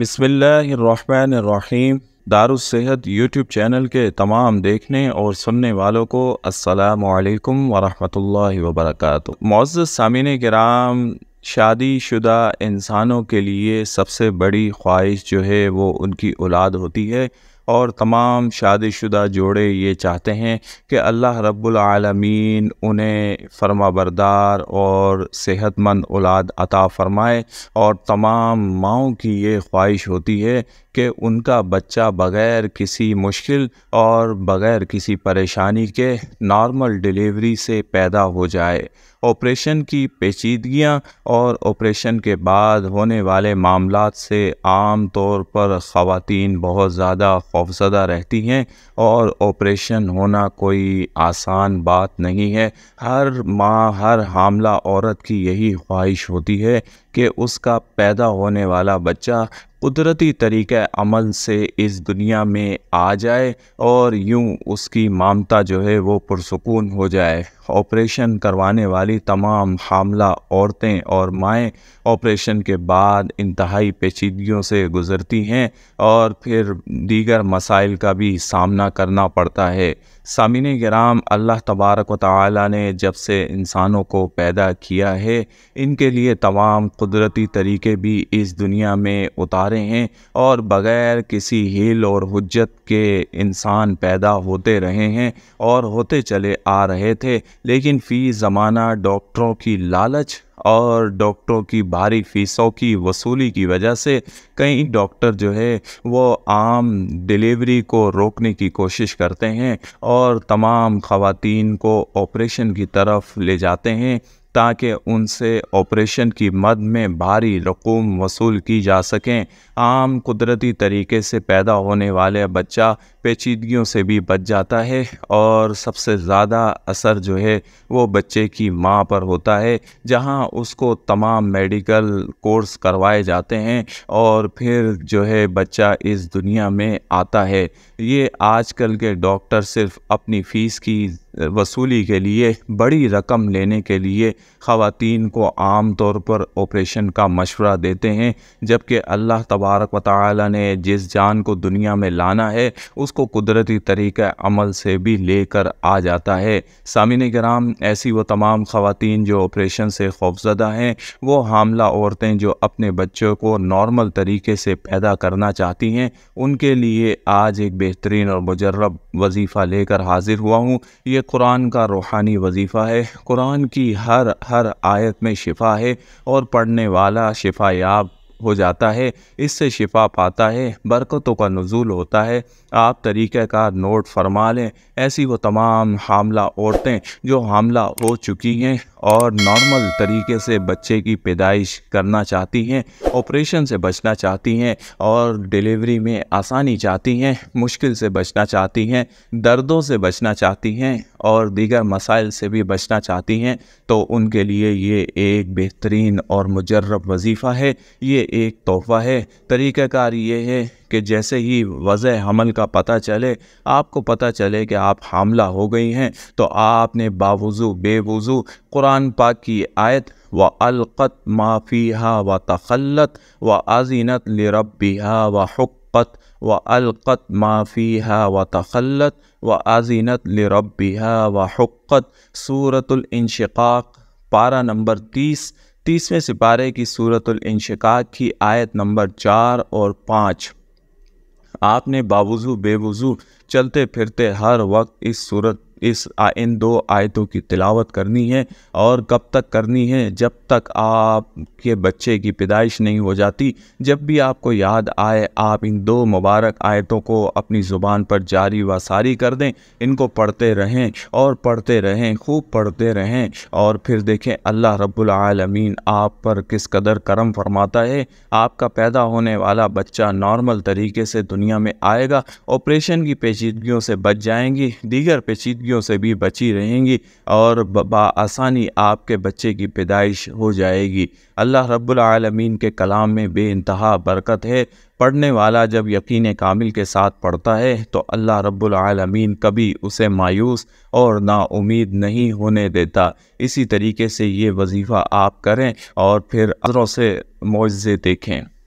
बिसमीम दारुसेहत YouTube channel के तमाम देखने और सुनने वालों को असलकम वरहमल वबरक मोज़ सामिन कराम शादी शुदा इंसानों के लिए सबसे बड़ी ख्वाहिश जो है वो उनकी औलाद होती है और तमाम शादीशुदा जोड़े ये चाहते हैं कि अल्लाह रब्बुल आलमीन उन्हें फरमाबरदार बरदार और सेहतमंद औलाद अता फ़रमाए और तमाम माओं की ये ख्वाहिश होती है कि उनका बच्चा बग़ैर किसी मुश्किल और बग़ैर किसी परेशानी के नॉर्मल डिलीवरी से पैदा हो जाए ऑपरेशन की पेचीदगियां और ऑपरेशन के बाद होने वाले मामला से आम तौर पर ख़वान बहुत ज़्यादा खौफजदा रहती हैं और ऑपरेशन होना कोई आसान बात नहीं है हर माँ हर हामला औरत की यही ख्वाहिश होती है कि उसका पैदा होने वाला बच्चा कुदरती तरीक़ अमल से इस दुनिया में आ जाए और यूँ उसकी मामता जो है वो पुरसकून हो जाए ऑपरेशन करवाने वाली तमाम हामला औरतें और माएँ ऑपरेशन के बाद इंतहाई पेचीदगियों से गुज़रती हैं और फिर दीगर मसाइल का भी सामना करना पड़ता है सामिन ग्राम अल्लाह तबारक व ताली ने जब से इंसानों को पैदा किया है इनके लिए तमाम कुदरती तरीके भी इस दुनिया में उतारे हैं और बग़ैर किसी हील और हजत के इंसान पैदा होते रहे हैं और होते चले आ रहे थे लेकिन फ़ी ज़माना डॉक्टरों की लालच और डॉक्टरों की भारी फीसों की वसूली की वजह से कई डॉक्टर जो है वो आम डिलीवरी को रोकने की कोशिश करते हैं और तमाम खातन को ऑपरेशन की तरफ ले जाते हैं ताकि उनसे ऑपरेशन की मद में भारी रकूम वसूल की जा सकें आम कुदरती तरीके से पैदा होने वाले बच्चा पेचीदगियों से भी बच जाता है और सबसे ज़्यादा असर जो है वो बच्चे की माँ पर होता है जहाँ उसको तमाम मेडिकल कोर्स करवाए जाते हैं और फिर जो है बच्चा इस दुनिया में आता है ये आजकल के डॉक्टर सिर्फ अपनी फ़ीस की वसूली के लिए बड़ी रकम लेने के लिए ख़वान को आम तौर पर ऑपरेशन का मशवरा देते हैं जबकि अल्लाह तबारक व ताली ने जिस जान को दुनिया में लाना है उसको कुदरती तरीक़ अमल से भी लेकर आ जाता है सामिन कराम ऐसी वो तमाम ख़वान जो ऑपरेशन से खौफजदा हैं वो हामला औरतें जो अपने बच्चों को नॉर्मल तरीके से पैदा करना चाहती हैं उनके लिए आज एक बेहतरीन और मजरब वजीफ़ा लेकर हाजिर हुआ हूँ ये ये कुरान का रूहानी वजीफ़ा है कुरान की हर हर आयत में शिफा है और पढ़ने वाला शिफा याब हो जाता है इससे शिफा पाता है बरकतों का नजूल होता है आप तरीक़ाकार नोट फरमा लें ऐसी वो तमाम हामला औरतें जो हामला हो चुकी हैं और नॉर्मल तरीके से बच्चे की पैदाइश करना चाहती हैं ऑपरेशन से बचना चाहती हैं और डिलीवरी में आसानी चाहती हैं मुश्किल से बचना चाहती हैं दर्दों से बचना चाहती हैं और दीगर मसाइल से भी बचना चाहती हैं तो उनके लिए ये एक बेहतरीन और मुजरब वजीफ़ा है ये एक तोहफ़ा है तरीक़ाकार ये है कि जैसे ही वजह हमल का पता चले आपको पता चले कि आप हमला हो गई हैं तो आपने बावजू बेवजू कुरान पाक की आयत व अलक़त माफ़िया व तखलत व आजीनत लरबिहा व हक़त व अलक़त माफ़िया व तखलत व आजीनत लरबिहा व हक़त सूरतुलशक़ाक़ पारा नंबर तीस तीसवें सिपारे की सूरतुलशक़ाक़ की आयत नंबर चार और पाँच आपने बावजू बेवजू चलते फिरते हर वक्त इस सूरत इस इन दो आयतों की तिलावत करनी है और कब तक करनी है जब तक आपके बच्चे की पैदाइश नहीं हो जाती जब भी आपको याद आए आप इन दो मुबारक आयतों को अपनी ज़ुबान पर जारी व सारी कर दें इनको पढ़ते रहें और पढ़ते रहें खूब पढ़ते रहें और फिर देखें अल्लाह रब्बुल आलमीन आप पर किस कदर करम फरमाता है आपका पैदा होने वाला बच्चा नॉर्मल तरीके से दुनिया में आएगा ऑपरेशन की पेचीदगियों से बच जाएंगी दीगर पेचीदगी बीमारियों से भी बची रहेंगी और आसानी आपके बच्चे की पैदाइश हो जाएगी अल्लाह रब्बुल आलमीन के कलाम में बे इंतहा बरकत है पढ़ने वाला जब यकीन कामिल के साथ पढ़ता है तो अल्लाह रब्बुल आलमीन कभी उसे मायूस और नाउमीद नहीं होने देता इसी तरीके से ये वजीफ़ा आप करें और फिर अदरों से मुआजे देखें